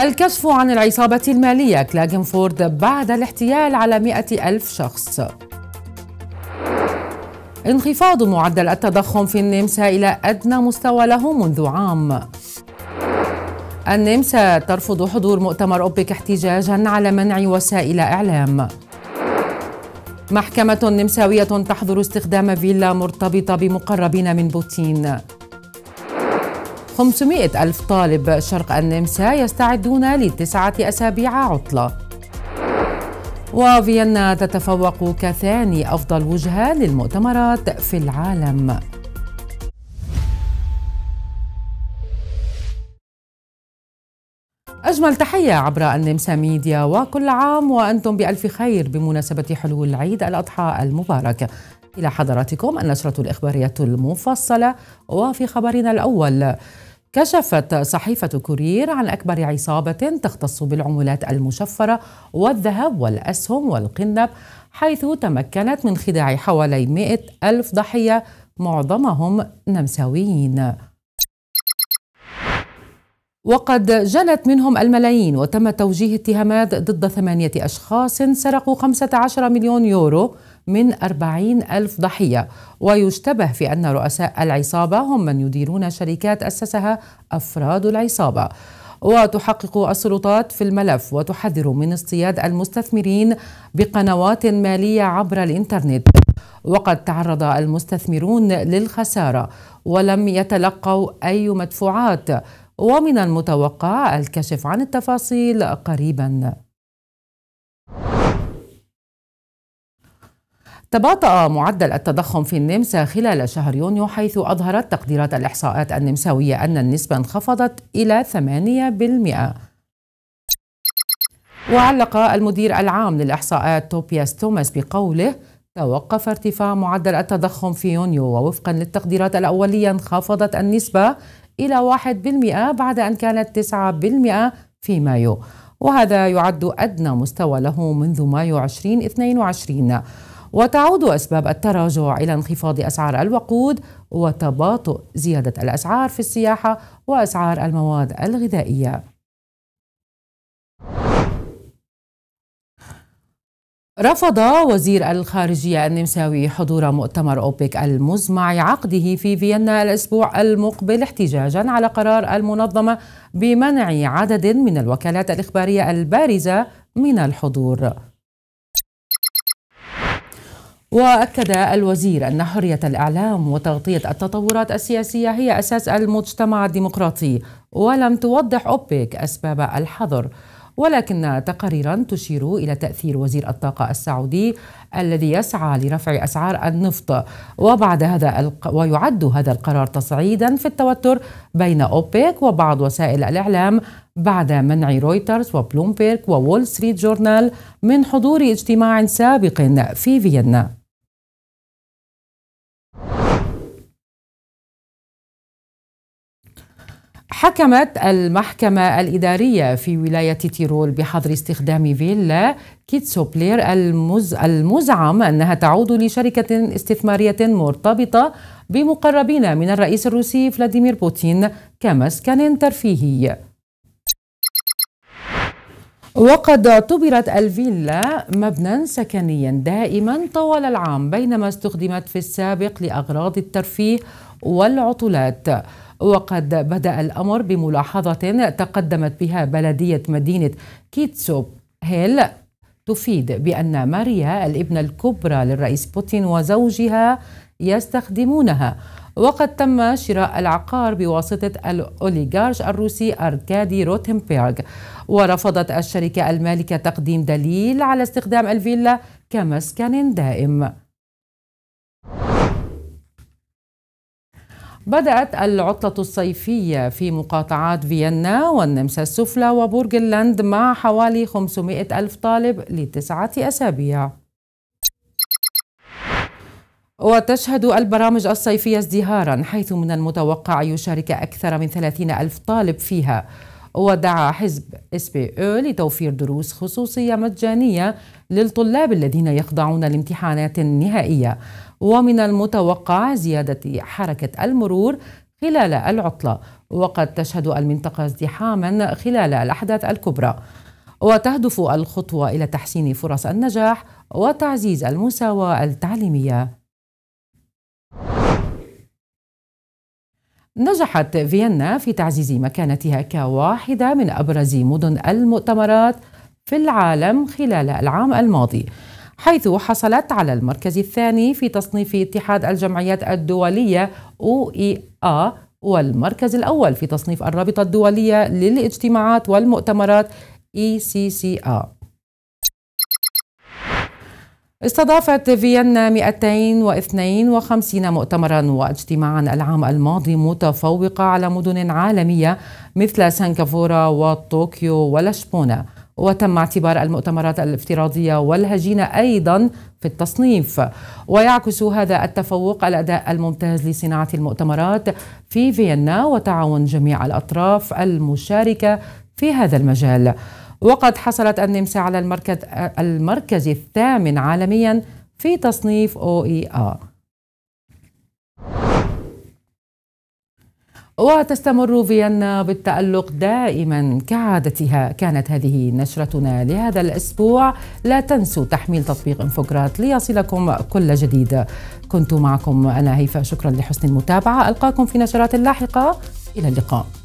الكشف عن العصابة المالية كلاجنفورد بعد الاحتيال على مئة ألف شخص انخفاض معدل التضخم في النمسا إلى أدنى مستوى له منذ عام النمسا ترفض حضور مؤتمر أوبك احتجاجا على منع وسائل إعلام محكمة نمساوية تحظر استخدام فيلا مرتبطة بمقربين من بوتين 500 ألف طالب شرق النمسا يستعدون لتسعة أسابيع عطلة وفيينا تتفوق كثاني أفضل وجهة للمؤتمرات في العالم أجمل تحية عبر النمسا ميديا وكل عام وأنتم بألف خير بمناسبة حلول عيد الأضحى المبارك إلى حضراتكم النشرة الإخبارية المفصلة وفي خبرنا الأول كشفت صحيفة كورير عن أكبر عصابة تختص بالعملات المشفرة والذهب والأسهم والقنب حيث تمكنت من خداع حوالي 100 ألف ضحية معظمهم نمساويين وقد جنت منهم الملايين وتم توجيه اتهامات ضد ثمانية أشخاص سرقوا 15 مليون يورو من 40 ألف ضحية ويشتبه في أن رؤساء العصابة هم من يديرون شركات أسسها أفراد العصابة وتحقق السلطات في الملف وتحذر من اصطياد المستثمرين بقنوات مالية عبر الإنترنت وقد تعرض المستثمرون للخسارة ولم يتلقوا أي مدفوعات ومن المتوقع الكشف عن التفاصيل قريبا تباطأ معدل التضخم في النمسا خلال شهر يونيو حيث أظهرت تقديرات الإحصاءات النمساوية أن النسبة انخفضت إلى 8% وعلق المدير العام للإحصاءات توبياس توماس بقوله توقف ارتفاع معدل التضخم في يونيو ووفقا للتقديرات الأولية انخفضت النسبة إلى 1% بعد أن كانت 9% في مايو وهذا يعد أدنى مستوى له منذ مايو 2022 وتعود أسباب التراجع إلى انخفاض أسعار الوقود وتباطؤ زيادة الأسعار في السياحة وأسعار المواد الغذائية رفض وزير الخارجية النمساوي حضور مؤتمر أوبك المزمع عقده في فيينا الأسبوع المقبل احتجاجا على قرار المنظمة بمنع عدد من الوكالات الإخبارية البارزة من الحضور واكد الوزير ان حريه الاعلام وتغطيه التطورات السياسيه هي اساس المجتمع الديمقراطي ولم توضح اوبك اسباب الحظر ولكن تقاريرا تشير إلى تأثير وزير الطاقة السعودي الذي يسعى لرفع أسعار النفط وبعد هذا الق... ويعد هذا القرار تصعيدا في التوتر بين أوبك وبعض وسائل الإعلام بعد منع رويترز وبلومبيرك وول ستريت جورنال من حضور اجتماع سابق في فيينا حكمت المحكمة الإدارية في ولاية تيرول بحظر استخدام فيلا كيتسوبلير المز... المزعم أنها تعود لشركة استثمارية مرتبطة بمقربين من الرئيس الروسي فلاديمير بوتين كمسكن ترفيهي وقد اعتبرت الفيلا مبنى سكنيا دائما طوال العام بينما استخدمت في السابق لأغراض الترفيه والعطلات وقد بدأ الأمر بملاحظة تقدمت بها بلدية مدينة كيتسوب هيل تفيد بأن ماريا الابنة الكبرى للرئيس بوتين وزوجها يستخدمونها وقد تم شراء العقار بواسطة الأوليغارش الروسي أركادي روتنبيرغ ورفضت الشركة المالكة تقديم دليل على استخدام الفيلا كمسكن دائم بدأت العطلة الصيفية في مقاطعات فيينا والنمسا السفلى وبرج اللاند مع حوالي 500 ألف طالب لتسعة أسابيع وتشهد البرامج الصيفية ازدهارا حيث من المتوقع يشارك أكثر من 30 ألف طالب فيها ودعا حزب اس بي e لتوفير دروس خصوصية مجانية للطلاب الذين يخضعون لامتحانات نهائية ومن المتوقع زيادة حركة المرور خلال العطلة وقد تشهد المنطقة ازدحاما خلال الأحداث الكبرى وتهدف الخطوة إلى تحسين فرص النجاح وتعزيز المساواة التعليمية نجحت فيينا في تعزيز مكانتها كواحدة من أبرز مدن المؤتمرات في العالم خلال العام الماضي حيث حصلت على المركز الثاني في تصنيف اتحاد الجمعيات الدولية OEA والمركز الأول في تصنيف الرابطة الدولية للاجتماعات والمؤتمرات ECCA استضافت فيينا 252 مؤتمرا واجتماعا العام الماضي متفوقة على مدن عالمية مثل سنغافورة وطوكيو ولشبونة وتم اعتبار المؤتمرات الافتراضية والهجينة أيضا في التصنيف ويعكس هذا التفوق الأداء الممتاز لصناعة المؤتمرات في فيينا وتعاون جميع الأطراف المشاركة في هذا المجال وقد حصلت النمسا على المركز المركز الثامن عالميا في تصنيف OER وتستمر فيينا بالتألق دائما كعادتها كانت هذه نشرتنا لهذا الأسبوع لا تنسوا تحميل تطبيق انفوجرات ليصلكم كل جديد كنت معكم أنا هيفاء شكرا لحسن المتابعة ألقاكم في نشرات لاحقة إلى اللقاء